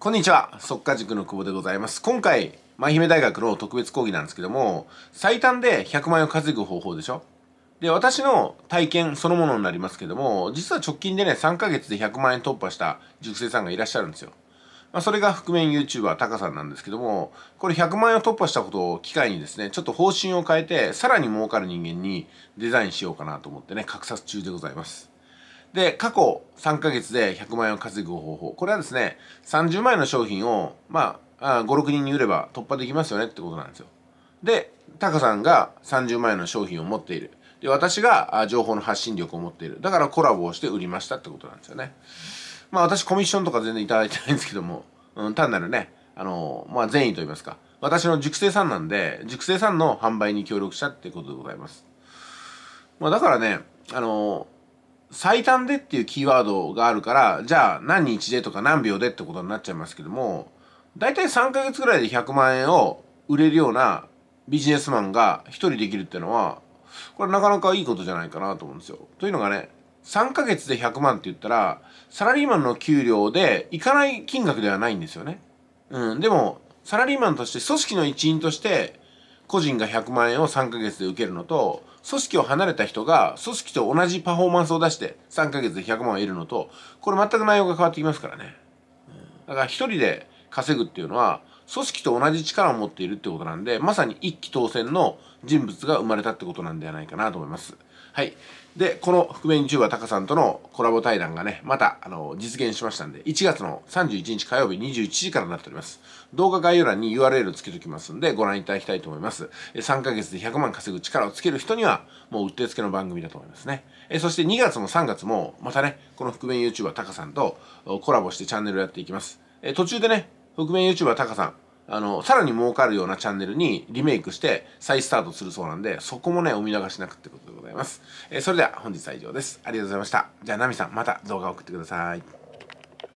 こんにちは、速稼塾の久保でございます。今回、舞姫大学の特別講義なんですけども、最短で100万円を稼ぐ方法でしょで、私の体験そのものになりますけども、実は直近でね、3ヶ月で100万円突破した塾生さんがいらっしゃるんですよ。まあ、それが覆面 YouTuber タカさんなんですけども、これ100万円を突破したことを機会にですね、ちょっと方針を変えて、さらに儲かる人間にデザインしようかなと思ってね、格差中でございます。で、過去3ヶ月で100万円を稼ぐ方法。これはですね、30万円の商品を、まあ、5、6人に売れば突破できますよねってことなんですよ。で、タカさんが30万円の商品を持っている。で、私が情報の発信力を持っている。だからコラボをして売りましたってことなんですよね。まあ私コミッションとか全然いただいてないんですけども、うん、単なるね、あの、まあ善意と言いますか。私の熟成さんなんで、熟成さんの販売に協力したってことでございます。まあだからね、あの、最短でっていうキーワードがあるから、じゃあ何日でとか何秒でってことになっちゃいますけども、大体3ヶ月ぐらいで100万円を売れるようなビジネスマンが一人できるっていうのは、これなかなかいいことじゃないかなと思うんですよ。というのがね、3ヶ月で100万って言ったら、サラリーマンの給料でいかない金額ではないんですよね。うん、でも、サラリーマンとして組織の一員として個人が100万円を3ヶ月で受けるのと、組織を離れた人が組織と同じパフォーマンスを出して3ヶ月で100万を得るのと、これ全く内容が変わってきますからね。だから一人で稼ぐっていうのは、組織と同じ力を持っているってことなんで、まさに一期当選の人物が生まれたってことなんではないかなと思います。はい。で、この覆面 YouTuber タカさんとのコラボ対談がね、また、あの、実現しましたんで、1月の31日火曜日21時からになっております。動画概要欄に URL をつけておきますんで、ご覧いただきたいと思います。3ヶ月で100万稼ぐ力をつける人には、もううってつけの番組だと思いますね。えそして2月も3月も、またね、この覆面 YouTuber タカさんとコラボしてチャンネルをやっていきます。え途中でね、覆面 YouTuber タカさん、あの、さらに儲かるようなチャンネルにリメイクして再スタートするそうなんで、そこもね、お見逃しなくってことでございます。えー、それでは本日は以上です。ありがとうございました。じゃあ、ナミさん、また動画送ってください。